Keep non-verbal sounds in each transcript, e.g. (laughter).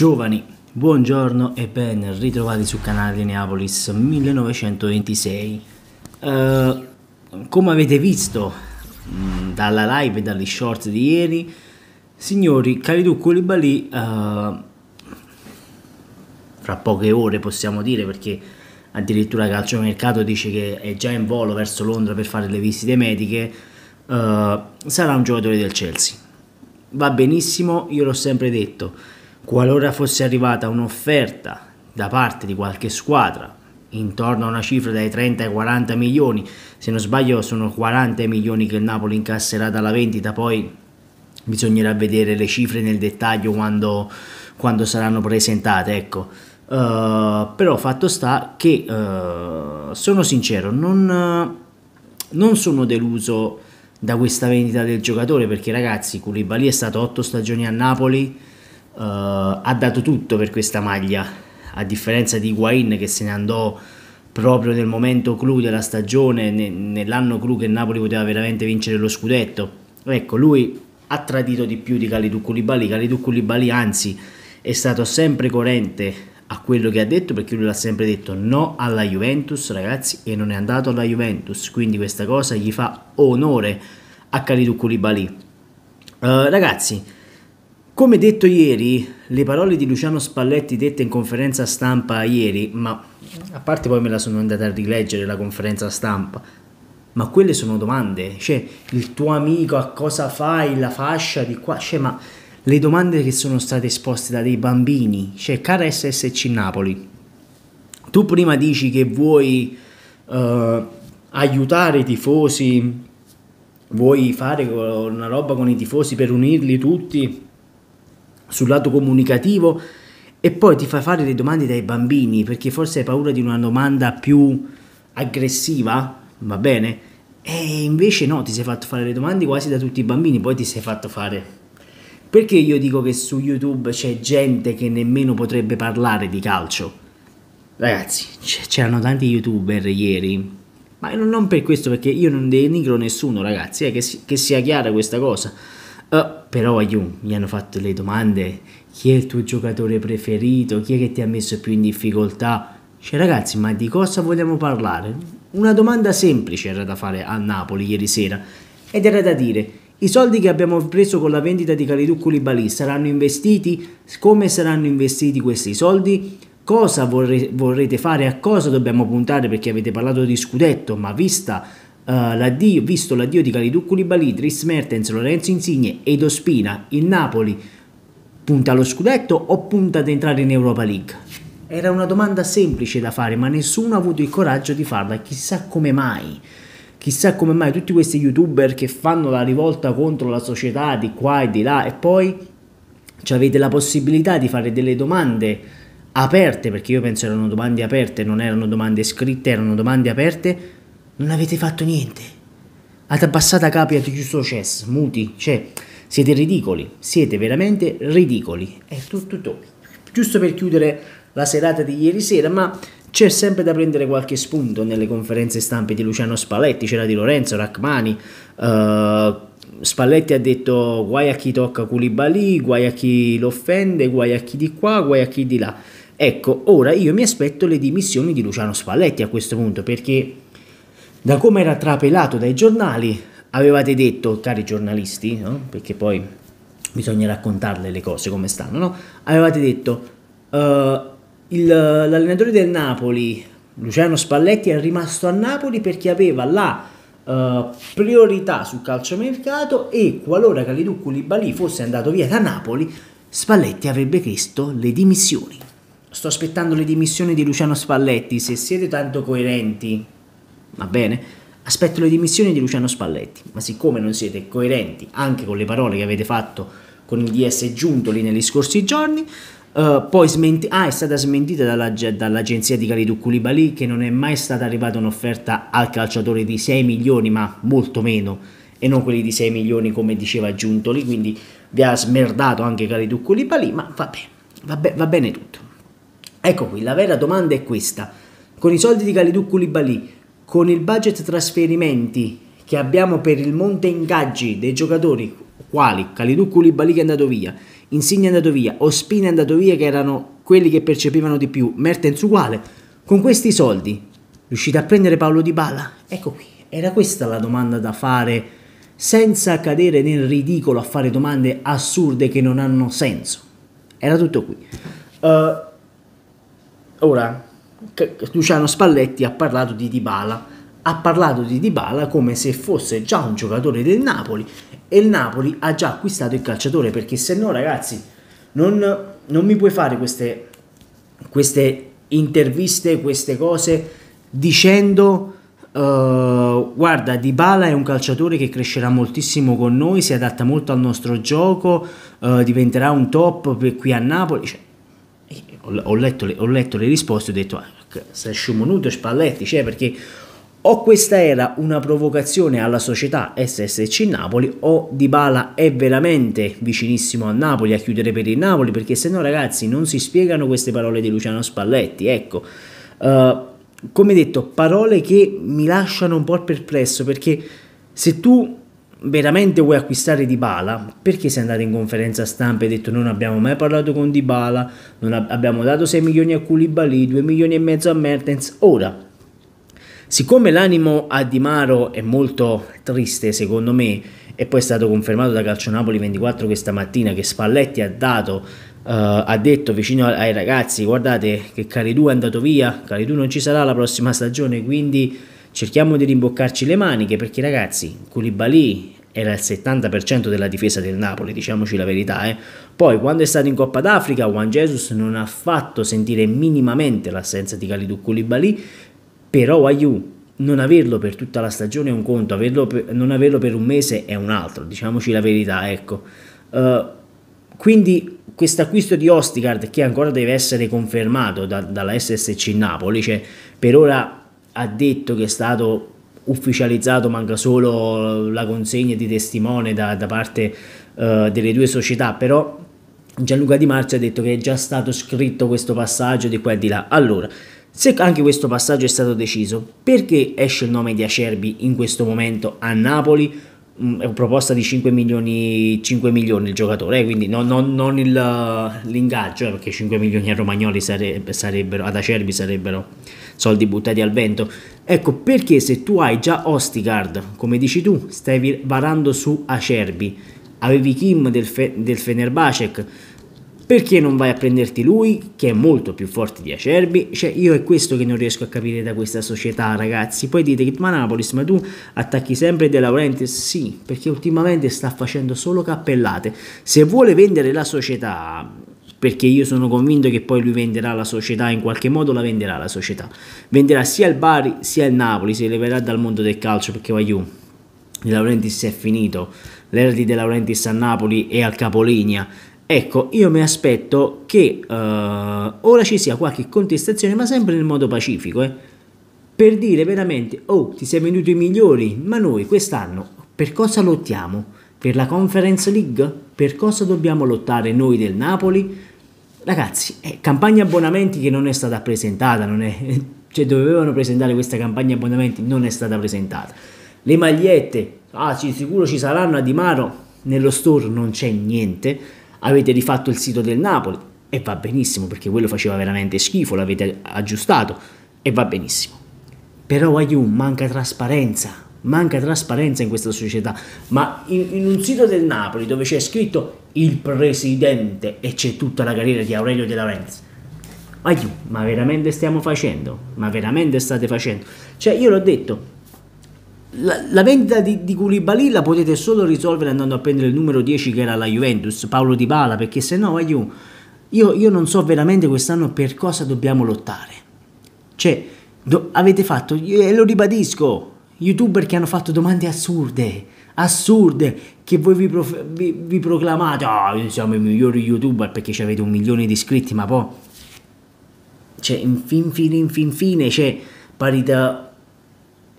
Giovani, buongiorno e ben ritrovati sul canale di Neapolis 1926. Uh, eh, come avete visto mh, mm, dalla live e dagli short di ieri, signori, Kalidou Koulibaly uh, fra poche ore possiamo dire perché addirittura Calciomercato dice che è già in volo verso Londra per fare le visite mediche, uh, sarà un giocatore del Chelsea. Va benissimo, io l'ho sempre detto Qualora fosse arrivata un'offerta da parte di qualche squadra intorno a una cifra dai 30 ai 40 milioni, se non sbaglio sono 40 milioni che il Napoli incasserà dalla vendita, poi bisognerà vedere le cifre nel dettaglio quando, quando saranno presentate, ecco. Uh, però fatto sta che uh, sono sincero, non, non sono deluso da questa vendita del giocatore perché ragazzi Koulibaly è stato 8 stagioni a Napoli, eh, ha dato tutto per questa maglia, a differenza di Higuain che se ne andò proprio nel momento clou della stagione, ne, nell'anno clou che Napoli poteva veramente vincere lo scudetto. Ecco, lui ha tradito di più di Calidou Koulibaly, Calidou Koulibaly anzi è stato sempre coerente a quello che ha detto perché lui l'ha sempre detto no alla Juventus ragazzi e non è andato alla Juventus quindi questa cosa gli fa onore a Kalidou Koulibaly uh, ragazzi come detto ieri, le parole di Luciano Spalletti dette in conferenza stampa ieri, ma a parte poi me la sono andata a rileggere la conferenza stampa, ma quelle sono domande, cioè il tuo amico a cosa fai la fascia di qua, cioè ma le domande che sono state esposte da dei bambini, cioè cara SSC Napoli, tu prima dici che vuoi eh, aiutare i tifosi, vuoi fare una roba con i tifosi per unirli tutti sul lato comunicativo e poi ti fai fare le domande dai bambini perché forse hai paura di una domanda più aggressiva, va bene? E invece no, ti sei fatto fare le domande quasi da tutti i bambini, poi ti sei fatto fare... Perché io dico che su YouTube c'è gente che nemmeno potrebbe parlare di calcio? Ragazzi, c'erano tanti youtuber ieri, ma non per questo perché io non denigro nessuno ragazzi, eh, che, si, che sia chiara questa cosa Oh, però aiuto, mi hanno fatto le domande, chi è il tuo giocatore preferito, chi è che ti ha messo più in difficoltà? Cioè ragazzi, ma di cosa vogliamo parlare? Una domanda semplice era da fare a Napoli ieri sera ed era da dire i soldi che abbiamo preso con la vendita di Kalidou Koulibaly saranno investiti? Come saranno investiti questi soldi? Cosa vorre vorrete fare? A cosa dobbiamo puntare? Perché avete parlato di scudetto, ma vista eh, l'addio, visto l'addio di Calidou Koulibaly, Dries Mertens, Lorenzo Insigne ed Ospina, il Napoli punta allo scudetto o punta ad entrare in Europa League? Era una domanda semplice da fare, ma nessuno ha avuto il coraggio di farla, chissà come mai. Chissà come mai tutti questi youtuber che fanno la rivolta contro la società di qua e di là e poi avete la possibilità di fare delle domande aperte, perché io penso erano domande aperte, non erano domande scritte, erano domande aperte non avete fatto niente. Ad abbassata capi di giusto cess, muti, cioè, siete ridicoli, siete veramente ridicoli. È tutto, tutto. Giusto per chiudere la serata di ieri sera, ma c'è sempre da prendere qualche spunto nelle conferenze stampe di Luciano Spalletti, c'era di Lorenzo, Rachmani, uh, Spalletti ha detto guai a chi tocca Koulibaly, guai a chi l'offende, guai a chi di qua, guai a chi di là. Ecco, ora io mi aspetto le dimissioni di Luciano Spalletti a questo punto perché da come era trapelato dai giornali, avevate detto, cari giornalisti, no? perché poi bisogna raccontarle le cose come stanno, no? avevate detto uh, il, l'allenatore del Napoli, Luciano Spalletti, è rimasto a Napoli perché aveva la uh, priorità sul calciomercato e qualora Calidou Koulibaly fosse andato via da Napoli, Spalletti avrebbe chiesto le dimissioni. Sto aspettando le dimissioni di Luciano Spalletti, se siete tanto coerenti va bene? Aspetto le dimissioni di Luciano Spalletti, ma siccome non siete coerenti anche con le parole che avete fatto con il DS Giuntoli negli scorsi giorni, Uh, poi smenti- ah, è stata smentita dalla, dall'agenzia di Calidou Koulibaly che non è mai stata arrivata un'offerta al calciatore di 6 milioni, ma molto meno, e non quelli di 6 milioni come diceva Giuntoli, quindi vi ha smerdato anche Calidou Koulibaly, ma va bene, va bene tutto. Ecco qui, la vera domanda è questa. Con i soldi di Calidou Koulibaly con il budget trasferimenti che abbiamo per il monte ingaggi dei giocatori quali Kalidou Koulibaly che è andato via, Insigne è andato via, Ospina è andato via che erano quelli che percepivano di più, Mertens uguale, con questi soldi riuscite a prendere Paolo Di Bala? Ecco qui, era questa la domanda da fare senza cadere nel ridicolo a fare domande assurde che non hanno senso. Era tutto qui. Uh, ora, Luciano Spalletti ha parlato di Dybala, ha parlato di Dybala come se fosse già un giocatore del Napoli e il Napoli ha già acquistato il calciatore perché se no ragazzi non, non mi puoi fare queste, queste, interviste, queste cose dicendo uh, guarda Dybala è un calciatore che crescerà moltissimo con noi, si adatta molto al nostro gioco, uh, diventerà un top qui a Napoli. Cioè, ho letto, le, ho letto le risposte e ho detto, ah, sciumo nudo Spalletti, cioè perché o questa era una provocazione alla società SSC Napoli o Dybala è veramente vicinissimo a Napoli a chiudere per il Napoli perché se no ragazzi non si spiegano queste parole di Luciano Spalletti ecco uh, come detto parole che mi lasciano un po' perplesso perché se tu veramente vuoi acquistare Dybala, perché sei andato in conferenza stampa e hai detto non abbiamo mai parlato con Dybala, non ab- abbiamo dato 6 milioni a Koulibaly, 2 milioni e mezzo a Mertens, ora siccome l'animo a Di Maro è molto triste secondo me e poi è stato confermato da Calcio Napoli 24 questa mattina che Spalletti ha dato Uh, ha detto vicino ai ragazzi guardate che Caridù è andato via Caridù non ci sarà la prossima stagione quindi Cerchiamo di rimboccarci le maniche perché ragazzi, Koulibaly era il 70% della difesa del Napoli, diciamoci la verità. Eh. Poi quando è stato in Coppa d'Africa, Juan Jesus non ha fatto sentire minimamente l'assenza di Khalidou Koulibaly, però Ayu non averlo per tutta la stagione è un conto, averlo per, non averlo per un mese è un altro, diciamoci la verità, ecco. Uh, quindi questo acquisto di Ostigard che ancora deve essere confermato da, dalla SSC Napoli, cioè per ora ha detto che è stato ufficializzato, manca solo la consegna di testimone da, da parte uh, delle due società, però Gianluca Di Marzio ha detto che è già stato scritto questo passaggio di qua e di là. Allora, se anche questo passaggio è stato deciso, perché esce il nome di Acerbi in questo momento a Napoli? Mm, è una proposta di 5 milioni, 5 milioni il giocatore, eh? quindi non, non, non il, l'ingaggio, eh? perché 5 milioni a Romagnoli sarebbe, sarebbero, ad Acerbi sarebbero soldi buttati al vento. Ecco perché se tu hai già Ostigard, come dici tu, stai varando su Acerbi, avevi Kim del, Fe- del Fenerbahce, perché non vai a prenderti lui che è molto più forte di Acerbi? Cioè io è questo che non riesco a capire da questa società ragazzi. Poi dite che ma Napolis ma tu attacchi sempre De Laurentiis? Sì, perché ultimamente sta facendo solo cappellate. Se vuole vendere la società perché io sono convinto che poi lui venderà la società, in qualche modo la venderà la società, venderà sia il Bari sia il Napoli, si leverà dal mondo del calcio perché Vaiù, De Laurentiis è finito, l'era di De Laurentiis a Napoli è al capolinea, Ecco, io mi aspetto che uh, ora ci sia qualche contestazione, ma sempre nel modo pacifico, eh? per dire veramente, oh, ti sei venuto i migliori, ma noi quest'anno per cosa lottiamo? Per la Conference League? Per cosa dobbiamo lottare noi del Napoli? Ragazzi, eh, campagna abbonamenti che non è stata presentata, non è, cioè dovevano presentare questa campagna abbonamenti, non è stata presentata. Le magliette, ah, sì, sicuro ci saranno a Di Maro, nello store non c'è niente. Avete rifatto il sito del Napoli e va benissimo perché quello faceva veramente schifo, l'avete aggiustato e va benissimo. Però a Jun manca trasparenza, manca trasparenza in questa società, ma in, in, un sito del Napoli dove c'è scritto il presidente e c'è tutta la carriera di Aurelio De Laurentiis. Aiù, ma veramente stiamo facendo? Ma veramente state facendo? Cioè, io l'ho detto, la, la vendita di, di Koulibaly la potete solo risolvere andando a prendere il numero 10 che era la Juventus, Paolo Di Bala, perché se no, aiù, io, io non so veramente quest'anno per cosa dobbiamo lottare. Cioè, do, avete fatto, e lo ribadisco, youtuber che hanno fatto domande assurde, assurde, che voi vi, prof- vi, vi proclamate, ah, oh, siamo i migliori youtuber perché avete un milione di iscritti, ma poi, cioè, in fin fine, in fin fine, c'è cioè, parità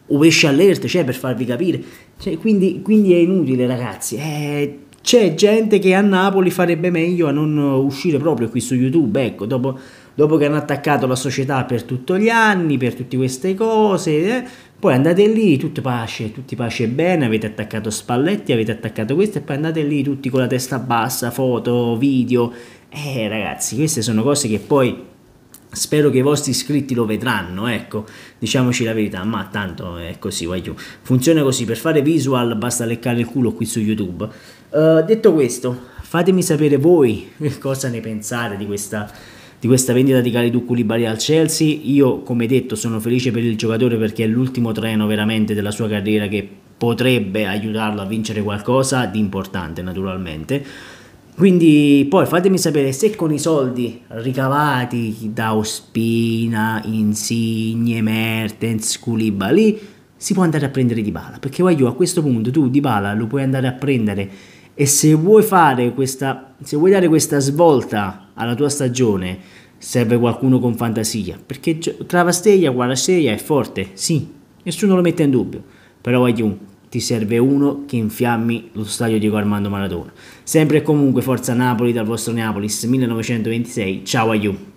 ovesce alert, cioè, per farvi capire, cioè, quindi, quindi è inutile, ragazzi, eh, c'è gente che a Napoli farebbe meglio a non uscire proprio qui su YouTube, ecco, dopo dopo che hanno attaccato la società per tutti gli anni, per tutte queste cose, eh, poi andate lì, tutto pace, tutti pace bene, avete attaccato Spalletti, avete attaccato questo e poi andate lì tutti con la testa bassa, foto, video. Eh ragazzi, queste sono cose che poi Spero che i vostri iscritti lo vedranno, ecco, diciamoci la verità, ma tanto è così, voglio. Funziona così, per fare visual basta leccare il culo qui su YouTube. Uh, detto questo, fatemi sapere voi (laughs) cosa ne pensate di questa di questa vendita di Kalidou Koulibaly al Chelsea. Io, come detto, sono felice per il giocatore perché è l'ultimo treno veramente della sua carriera che potrebbe aiutarlo a vincere qualcosa di importante, naturalmente. Quindi poi fatemi sapere se con i soldi ricavati da Ospina, Insigne, Mertens, Koulibaly si può andare a prendere Di Bala, perché voglio a questo punto tu Di Bala lo puoi andare a prendere e se vuoi fare questa se vuoi dare questa svolta alla tua stagione serve qualcuno con fantasia, perché Cravastella, Guarastella è forte, sì, nessuno lo mette in dubbio, però un, ti serve uno che infiammi lo stadio di Armando Maradona. Sempre e comunque Forza Napoli dal vostro Neapolis 1926, ciao Aiu!